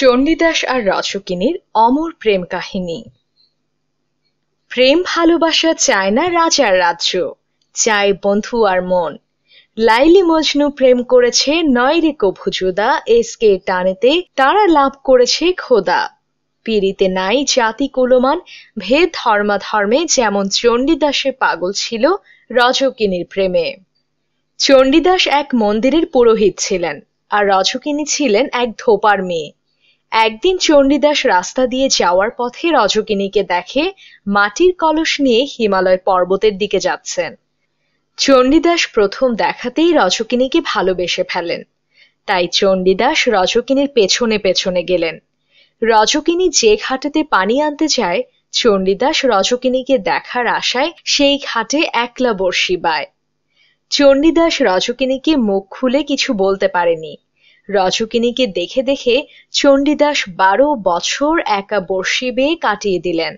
চণ্ডীদাস আর রাজকিনীর অমর প্রেম কাহিনী প্রেম ভালোবাসা চায় না রাজার রাজ্য চায় বন্ধু আর মন লাইলি মজনু প্রেম করেছে নয়রে এস কে টানেতে তারা লাভ করেছে খোদা পিড়িতে নাই জাতি কুলমান ভেদ ধর্মাধর্মে যেমন চণ্ডীদাসে পাগল ছিল রজকিনীর প্রেমে চণ্ডীদাস এক মন্দিরের পুরোহিত ছিলেন আর রজকিনী ছিলেন এক ধোপার মেয়ে একদিন চণ্ডীদাস রাস্তা দিয়ে যাওয়ার পথে রজকিনীকে দেখে মাটির কলস নিয়ে হিমালয় পর্বতের দিকে যাচ্ছেন চণ্ডীদাস প্রথম দেখাতেই রজকিনীকে ভালোবেসে ফেলেন তাই চণ্ডীদাস রজকিনীর পেছনে পেছনে গেলেন রজকিনী যে ঘাটেতে পানি আনতে যায় চণ্ডীদাস রজকিনীকে দেখার আশায় সেই ঘাটে একলা বর্ষি বায় চণ্ডীদাস রজকিনীকে মুখ খুলে কিছু বলতে পারেনি রজকিনীকে দেখে দেখে চণ্ডীদাস বারো বছর একা বড়শি বেয়ে কাটিয়ে দিলেন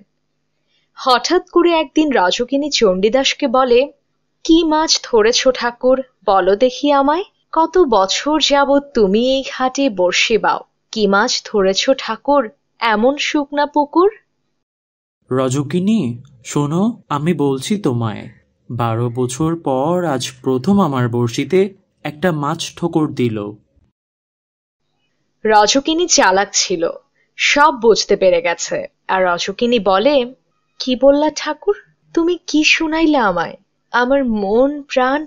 হঠাৎ করে একদিন রজকিনী চণ্ডীদাসকে বলে কি মাছ ধরেছ ঠাকুর বলো দেখি আমায় কত বছর যাব তুমি এই ঘাটে বড়শি বাও কি মাছ ধরেছ ঠাকুর এমন শুকনা পুকুর রজকিনী শোনো আমি বলছি তোমায় বারো বছর পর আজ প্রথম আমার বড়শিতে একটা মাছ ঠোকর দিল রজকিনী চালাক ছিল, সব বুঝতে পেরে গেছে, আর রজকিনী বলে, কি বললা ঠাকুর তুমি কি শুনাইলে আমায় আমার মন প্রাণ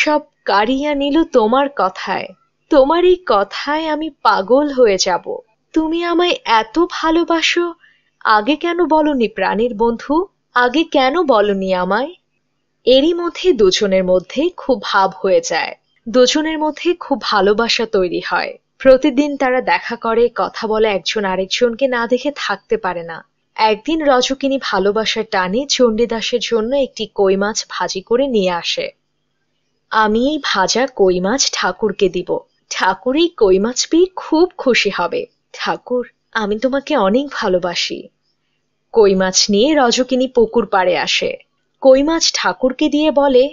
সব কারিয়া নিল তোমার কথায় তোমার এই কথায় আমি পাগল হয়ে যাব তুমি আমায় এত ভালোবাসো আগে কেন বলনি প্রাণীর বন্ধু আগে কেন বলনি আমায় এরই মধ্যে দুজনের মধ্যে খুব ভাব হয়ে যায় দুজনের মধ্যে খুব ভালোবাসা তৈরি হয় প্রতিদিন তারা দেখা করে কথা বলে একজন আরেকজনকে না দেখে থাকতে পারে না একদিন রজকিনী ভালোবাসার টানে চণ্ডীদাসের জন্য একটি কই মাছ ভাজি করে নিয়ে আসে আমি এই ভাজা কই মাছ ঠাকুরকে দিব ঠাকুর এই কই মাছ পেয়ে খুব খুশি হবে ঠাকুর আমি তোমাকে অনেক ভালোবাসি কই মাছ নিয়ে রজকিনী পুকুর পাড়ে আসে কই মাছ ঠাকুরকে দিয়ে বলে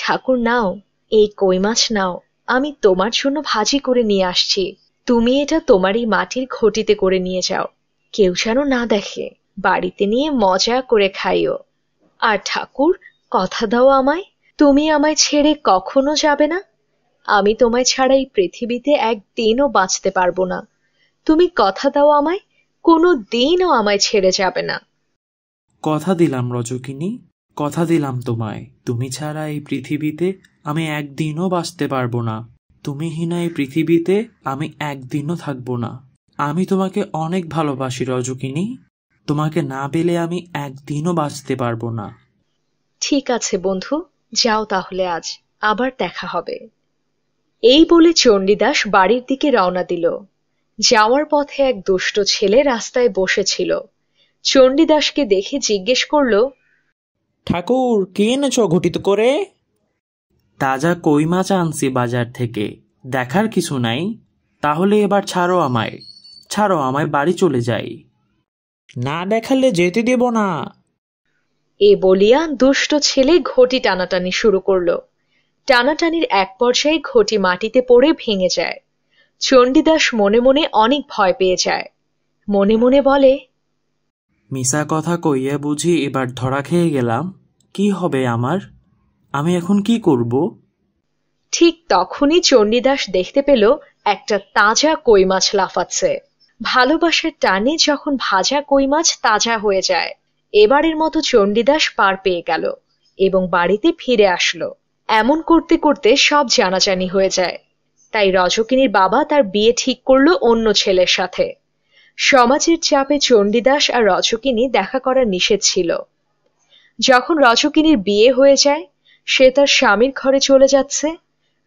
ঠাকুর নাও এই কই মাছ নাও আমি তোমার জন্য ভাজি করে নিয়ে আসছি তুমি এটা তোমার এই মাটির ঘটিতে করে নিয়ে যাও কেউ যেন না দেখে বাড়িতে নিয়ে মজা করে খাইও আর ঠাকুর কথা দাও আমায় তুমি আমায় ছেড়ে কখনো যাবে না আমি তোমায় ছাড়া এই পৃথিবীতে একদিনও বাঁচতে পারবো না তুমি কথা দাও আমায় কোনো দিনও আমায় ছেড়ে যাবে না কথা দিলাম রজকিনী কথা দিলাম তোমায় তুমি ছাড়া এই পৃথিবীতে আমি একদিনও বাঁচতে পারবো না তুমি হিনা এই পৃথিবীতে আমি একদিনও থাকবো না আমি তোমাকে অনেক ভালোবাসি রজকিনী তোমাকে না পেলে আমি একদিনও বাঁচতে পারবো না ঠিক আছে বন্ধু যাও তাহলে আজ আবার দেখা হবে এই বলে চণ্ডীদাস বাড়ির দিকে রওনা দিল যাওয়ার পথে এক দুষ্ট ছেলে রাস্তায় বসেছিল চণ্ডীদাসকে দেখে জিজ্ঞেস করল ঠাকুর কে এনেছ ঘটিত করে তাজা কই মাছ আনছি বাজার থেকে দেখার কিছু নাই তাহলে এবার ছাড়ো আমায় ছাড়ো আমায় বাড়ি চলে যাই না দেখালে যেতে দেব না এ বলিয়া দুষ্ট ছেলে ঘটি টানাটানি শুরু করল টানাটানির এক পর্যায়ে ঘটি মাটিতে পড়ে ভেঙে যায় চণ্ডীদাস মনে মনে অনেক ভয় পেয়ে যায় মনে মনে বলে মিসা কথা কইয়া বুঝি এবার ধরা খেয়ে গেলাম কি হবে আমার আমি এখন কি করব ঠিক তখনই চণ্ডীদাস দেখতে পেল একটা তাজা কই মাছ লাফাচ্ছে ভালোবাসার টানে যখন ভাজা কই মাছ তাজা হয়ে যায় এবারের মতো চণ্ডীদাস পার পেয়ে গেল এবং বাড়িতে ফিরে আসলো এমন করতে করতে সব জানাজানি হয়ে যায় তাই রজকিনীর বাবা তার বিয়ে ঠিক করলো অন্য ছেলের সাথে সমাজের চাপে চণ্ডীদাস আর রজকিনী দেখা করা নিষেধ ছিল যখন রজকিনীর বিয়ে হয়ে যায় সে তার স্বামীর ঘরে চলে যাচ্ছে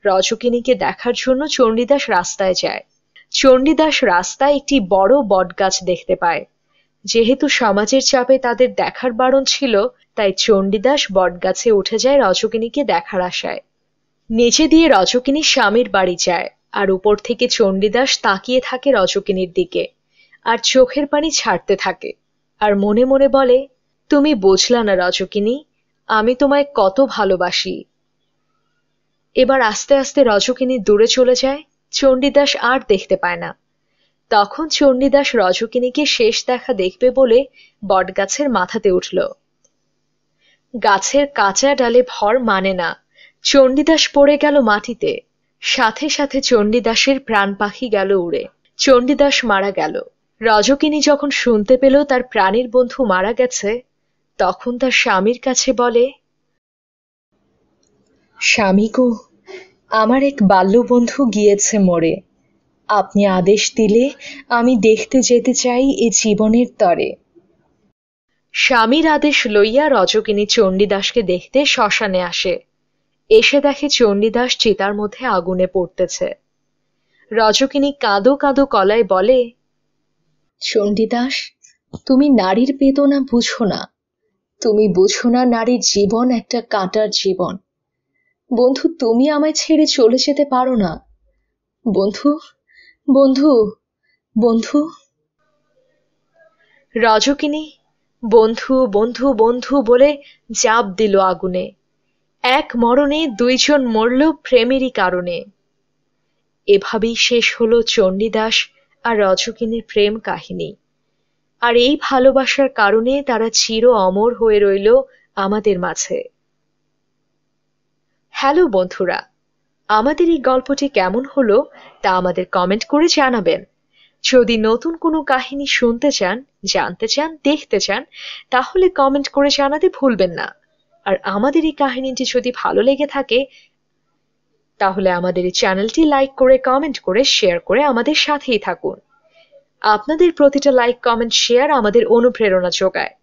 রজকিনীকে দেখার জন্য চণ্ডীদাস রাস্তায় যায় চণ্ডীদাস রাস্তায় একটি বড় বটগাছ দেখতে পায় যেহেতু সমাজের চাপে তাদের দেখার বারণ ছিল তাই চণ্ডীদাস বটগাছে উঠে যায় রজকিনীকে দেখার আশায় নিচে দিয়ে রজকিনী স্বামীর বাড়ি যায় আর উপর থেকে চণ্ডীদাস তাকিয়ে থাকে রজকিনীর দিকে আর চোখের পানি ছাড়তে থাকে আর মনে মনে বলে তুমি বুঝলা না রজকিনী আমি তোমায় কত ভালোবাসি এবার আস্তে আস্তে রজকিনী দূরে চলে যায় চণ্ডীদাস আর দেখতে পায় না তখন চণ্ডীদাস রজকিনীকে শেষ দেখা দেখবে বলে বটগাছের মাথাতে উঠল গাছের কাঁচা ডালে ভর মানে না চণ্ডীদাস পড়ে গেল মাটিতে সাথে সাথে চণ্ডীদাসের প্রাণ পাখি গেল উড়ে চণ্ডীদাস মারা গেল রজকিনী যখন শুনতে পেল তার প্রাণীর বন্ধু মারা গেছে তখন তার স্বামীর কাছে বলে স্বামী গো আমার এক বাল্য বন্ধু গিয়েছে মরে আপনি আদেশ দিলে আমি দেখতে যেতে চাই এ জীবনের তরে স্বামীর আদেশ লইয়া রজকিনী চণ্ডীদাসকে দেখতে শ্মশানে আসে এসে দেখে চণ্ডীদাস চিতার মধ্যে আগুনে পড়তেছে রজকিনী কাঁদো কাঁদো কলায় বলে চণ্ডীদাস তুমি নারীর বেদনা বুঝো না তুমি বোঝো না নারীর জীবন একটা কাঁটার জীবন বন্ধু তুমি আমায় ছেড়ে চলে যেতে পারো না বন্ধু বন্ধু বন্ধু রাজকিনী বন্ধু বন্ধু বন্ধু বলে জাপ দিল আগুনে এক মরণে দুইজন মরল প্রেমেরই কারণে এভাবেই শেষ হলো চণ্ডীদাস আর রজকিনীর প্রেম কাহিনী আর এই ভালোবাসার কারণে তারা চির অমর হয়ে রইল আমাদের মাঝে হ্যালো বন্ধুরা আমাদের এই গল্পটি কেমন হলো তা আমাদের কমেন্ট করে জানাবেন যদি নতুন কোনো কাহিনী শুনতে চান জানতে চান দেখতে চান তাহলে কমেন্ট করে জানাতে ভুলবেন না আর আমাদের এই কাহিনীটি যদি ভালো লেগে থাকে তাহলে আমাদের এই চ্যানেলটি লাইক করে কমেন্ট করে শেয়ার করে আমাদের সাথেই থাকুন আপনাদের প্রতিটা লাইক কমেন্ট শেয়ার আমাদের অনুপ্রেরণা যোগায়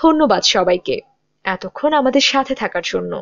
ধন্যবাদ সবাইকে এতক্ষণ আমাদের সাথে থাকার জন্য